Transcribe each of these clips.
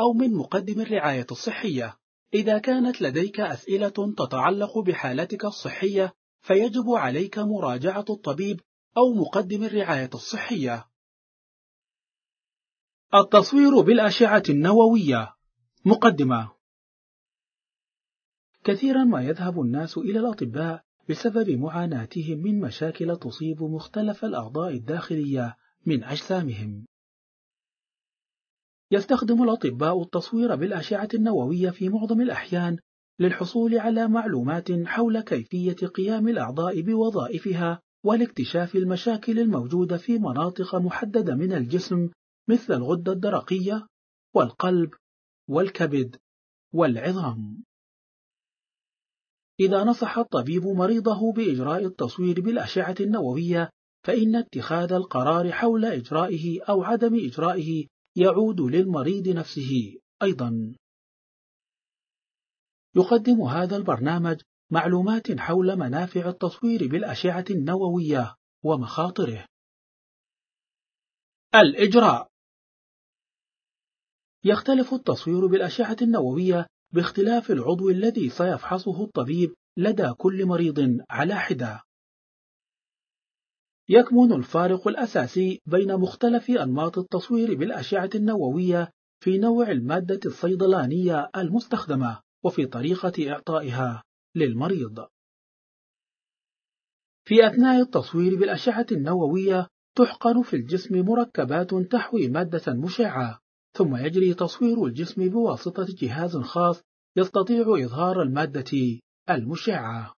أو من مقدم الرعاية الصحية. إذا كانت لديك أسئلة تتعلق بحالتك الصحية، فيجب عليك مراجعة الطبيب أو مقدم الرعاية الصحية. التصوير بالأشعة النووية مقدمة كثيرا ما يذهب الناس إلى الأطباء بسبب معاناتهم من مشاكل تصيب مختلف الأعضاء الداخلية من أجسامهم يستخدم الأطباء التصوير بالأشعة النووية في معظم الأحيان للحصول على معلومات حول كيفية قيام الأعضاء بوظائفها والاكتشاف المشاكل الموجودة في مناطق محددة من الجسم مثل الغدة الدرقية والقلب والكبد والعظام. إذا نصح الطبيب مريضه بإجراء التصوير بالأشعة النووية فإن اتخاذ القرار حول إجرائه أو عدم إجرائه يعود للمريض نفسه أيضا يقدم هذا البرنامج معلومات حول منافع التصوير بالأشعة النووية ومخاطره الإجراء يختلف التصوير بالأشعة النووية باختلاف العضو الذي سيفحصه الطبيب لدى كل مريض على حدة يكمن الفارق الأساسي بين مختلف أنماط التصوير بالأشعة النووية في نوع المادة الصيدلانية المستخدمة وفي طريقة إعطائها للمريض. في أثناء التصوير بالأشعة النووية تحقن في الجسم مركبات تحوي مادة مشعة، ثم يجري تصوير الجسم بواسطة جهاز خاص يستطيع إظهار المادة المشعة.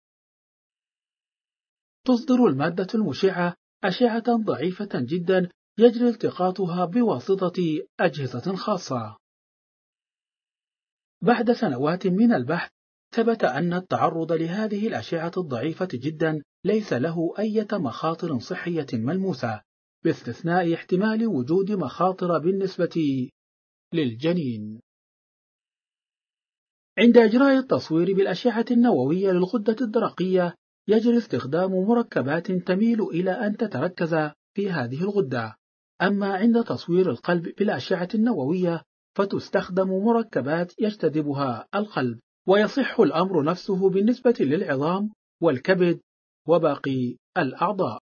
تصدر المادة المشعة أشعة ضعيفة جدا يجري التقاطها بواسطة أجهزة خاصة. بعد سنوات من البحث ثبت أن التعرض لهذه الأشعة الضعيفة جدا ليس له أي مخاطر صحية ملموسة باستثناء احتمال وجود مخاطر بالنسبة للجنين عند إجراء التصوير بالأشعة النووية للغدة الدرقية يجري استخدام مركبات تميل إلى أن تتركز في هذه الغدة أما عند تصوير القلب بالأشعة النووية فتستخدم مركبات يجتذبها القلب ويصح الأمر نفسه بالنسبة للعظام والكبد وباقي الأعضاء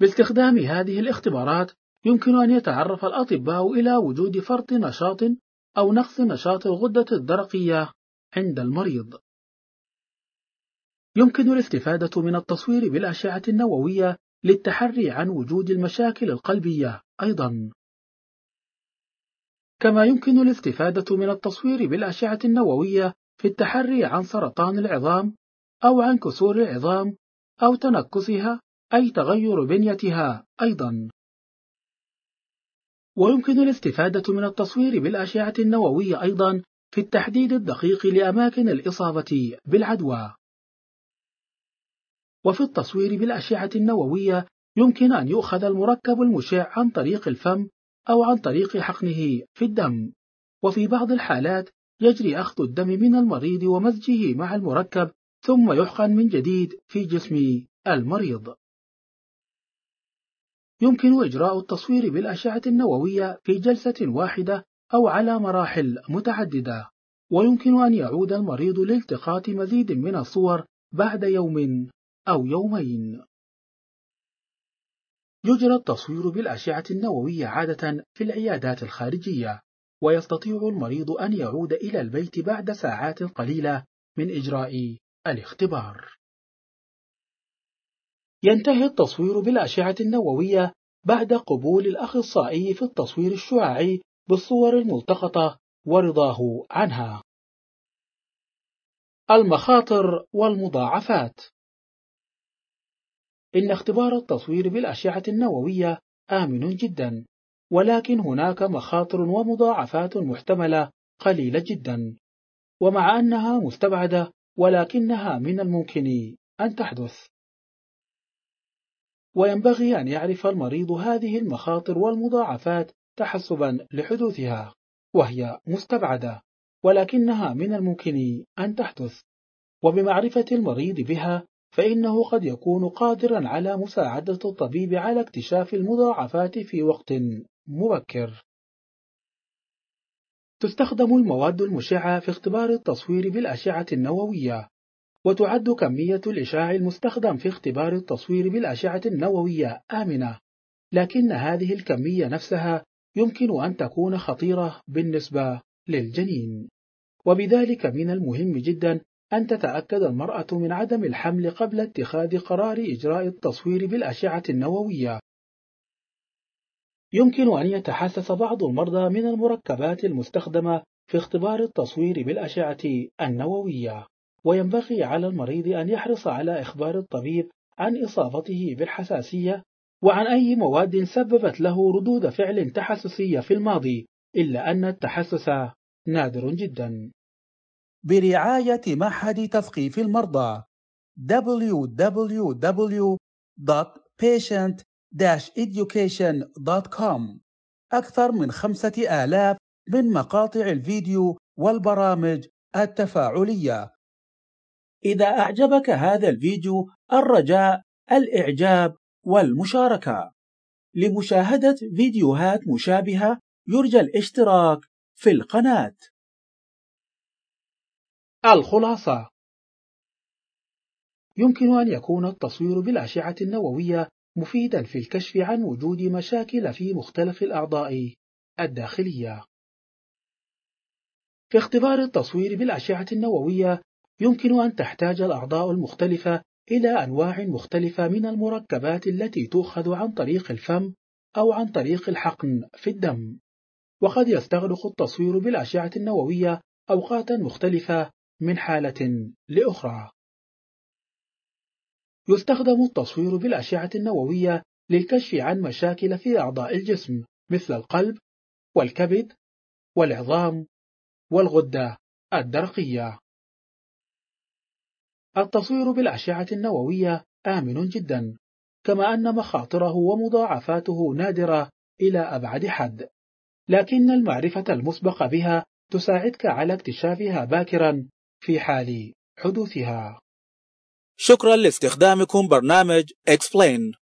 باستخدام هذه الاختبارات يمكن أن يتعرف الأطباء إلى وجود فرط نشاط أو نقص نشاط الغدة الدرقية عند المريض يمكن الاستفادة من التصوير بالأشعة النووية للتحري عن وجود المشاكل القلبية أيضا كما يمكن الاستفادة من التصوير بالأشعة النووية في التحري عن سرطان العظام أو عن كسور العظام أو تنكسها أي تغير بنيتها أيضا ويمكن الاستفادة من التصوير بالأشعة النووية أيضا في التحديد الدقيق لأماكن الإصابة بالعدوى وفي التصوير بالأشعة النووية يمكن أن يؤخذ المركب المشع عن طريق الفم أو عن طريق حقنه في الدم وفي بعض الحالات يجري أخذ الدم من المريض ومزجه مع المركب ثم يحقن من جديد في جسم المريض يمكن إجراء التصوير بالأشعة النووية في جلسة واحدة أو على مراحل متعددة ويمكن أن يعود المريض لالتقاط مزيد من الصور بعد يوم أو يومين يجرى التصوير بالأشعة النووية عادة في العيادات الخارجية ويستطيع المريض أن يعود إلى البيت بعد ساعات قليلة من إجراء الاختبار ينتهي التصوير بالأشعة النووية بعد قبول الأخصائي في التصوير الشعاعي بالصور الملتقطة ورضاه عنها المخاطر والمضاعفات إن اختبار التصوير بالأشعة النووية آمن جدا ولكن هناك مخاطر ومضاعفات محتملة قليلة جدا ومع أنها مستبعدة ولكنها من الممكن أن تحدث وينبغي أن يعرف المريض هذه المخاطر والمضاعفات تحسبا لحدوثها وهي مستبعدة ولكنها من الممكن أن تحدث وبمعرفة المريض بها فإنه قد يكون قادرا على مساعدة الطبيب على اكتشاف المضاعفات في وقت مبكر. تستخدم المواد المشعة في اختبار التصوير بالأشعة النووية، وتعد كمية الإشعاع المستخدم في اختبار التصوير بالأشعة النووية آمنة، لكن هذه الكمية نفسها يمكن أن تكون خطيرة بالنسبة للجنين، وبذلك من المهم جدا أن تتأكد المرأة من عدم الحمل قبل اتخاذ قرار إجراء التصوير بالأشعة النووية يمكن أن يتحسس بعض المرضى من المركبات المستخدمة في اختبار التصوير بالأشعة النووية وينبغي على المريض أن يحرص على إخبار الطبيب عن إصابته بالحساسية وعن أي مواد سببت له ردود فعل تحسسية في الماضي إلا أن التحسس نادر جدا برعاية معهد تثقيف المرضى www.patient-education.com أكثر من خمسة آلاف من مقاطع الفيديو والبرامج التفاعلية إذا أعجبك هذا الفيديو الرجاء الإعجاب والمشاركة لمشاهدة فيديوهات مشابهة يرجى الاشتراك في القناة الخلاصة يمكن أن يكون التصوير بالأشعة النووية مفيدا في الكشف عن وجود مشاكل في مختلف الأعضاء الداخلية في اختبار التصوير بالأشعة النووية يمكن أن تحتاج الأعضاء المختلفة إلى أنواع مختلفة من المركبات التي تؤخذ عن طريق الفم أو عن طريق الحقن في الدم وقد يستغرق التصوير بالأشعة النووية أوقاتا مختلفة من حالة لأخرى يستخدم التصوير بالأشعة النووية للكشف عن مشاكل في أعضاء الجسم مثل القلب والكبد والعظام والغدة الدرقية التصوير بالأشعة النووية آمن جدا كما أن مخاطره ومضاعفاته نادرة إلى أبعد حد لكن المعرفة المسبقة بها تساعدك على اكتشافها باكرا في حال حدوثها شكرا لاستخدامكم برنامج Explain